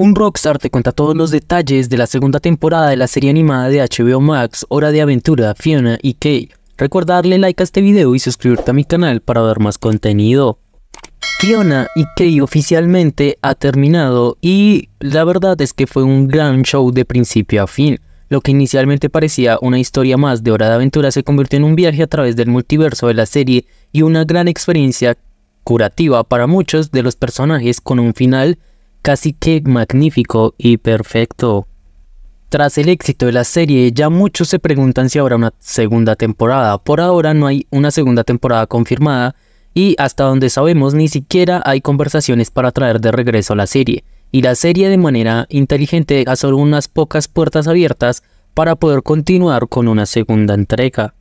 Un Rockstar te cuenta todos los detalles de la segunda temporada de la serie animada de HBO Max, Hora de Aventura, Fiona y Kay. Recuerda like a este video y suscribirte a mi canal para ver más contenido. Fiona y Kay oficialmente ha terminado y la verdad es que fue un gran show de principio a fin. Lo que inicialmente parecía una historia más de Hora de Aventura se convirtió en un viaje a través del multiverso de la serie y una gran experiencia curativa para muchos de los personajes con un final casi que magnífico y perfecto. Tras el éxito de la serie, ya muchos se preguntan si habrá una segunda temporada. Por ahora no hay una segunda temporada confirmada y hasta donde sabemos ni siquiera hay conversaciones para traer de regreso a la serie. Y la serie de manera inteligente ha solo unas pocas puertas abiertas para poder continuar con una segunda entrega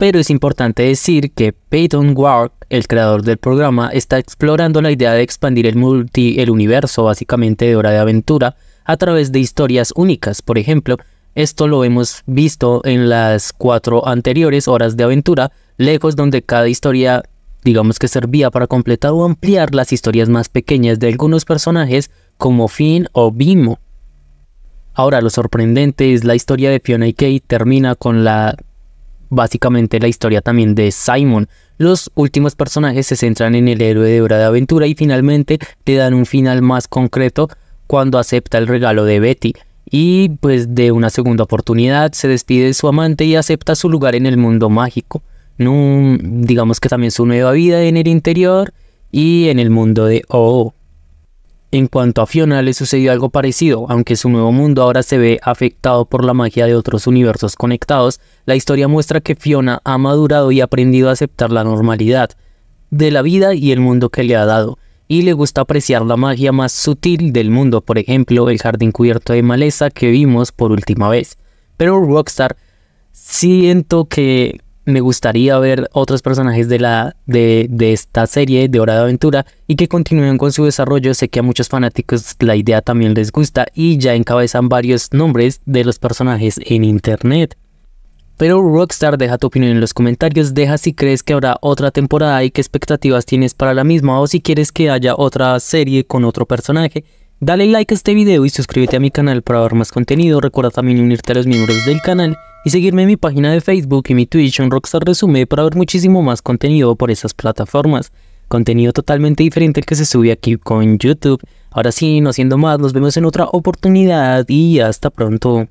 pero es importante decir que Peyton Ward, el creador del programa, está explorando la idea de expandir el, multi, el universo básicamente de Hora de Aventura a través de historias únicas. Por ejemplo, esto lo hemos visto en las cuatro anteriores Horas de Aventura, lejos donde cada historia digamos que servía para completar o ampliar las historias más pequeñas de algunos personajes como Finn o Bimo. Ahora, lo sorprendente es la historia de Fiona y Kate termina con la básicamente la historia también de Simon. Los últimos personajes se centran en el héroe de obra de Aventura y finalmente te dan un final más concreto cuando acepta el regalo de Betty y pues de una segunda oportunidad se despide de su amante y acepta su lugar en el mundo mágico. digamos que también su nueva vida en el interior y en el mundo de OO. En cuanto a Fiona le sucedió algo parecido, aunque su nuevo mundo ahora se ve afectado por la magia de otros universos conectados, la historia muestra que Fiona ha madurado y aprendido a aceptar la normalidad de la vida y el mundo que le ha dado, y le gusta apreciar la magia más sutil del mundo, por ejemplo, el jardín cubierto de maleza que vimos por última vez. Pero Rockstar siento que me gustaría ver otros personajes de, la, de, esta serie de Hora de Aventura y que continúen con su desarrollo. Sé que a muchos fanáticos la idea también les gusta y ya encabezan varios nombres de los personajes en internet. Pero Rockstar deja tu opinión en los comentarios, deja si crees que habrá otra temporada y qué expectativas tienes para la misma o si quieres que haya otra serie con otro personaje. Dale like a este video y suscríbete a mi canal para ver más contenido. Recuerda también unirte a los miembros del canal y seguirme en mi página de Facebook y mi Twitch en Rockstar Resume para ver muchísimo más contenido por esas plataformas. Contenido totalmente diferente al que se sube aquí con YouTube. Ahora sí, no haciendo más, nos vemos en otra oportunidad y hasta pronto.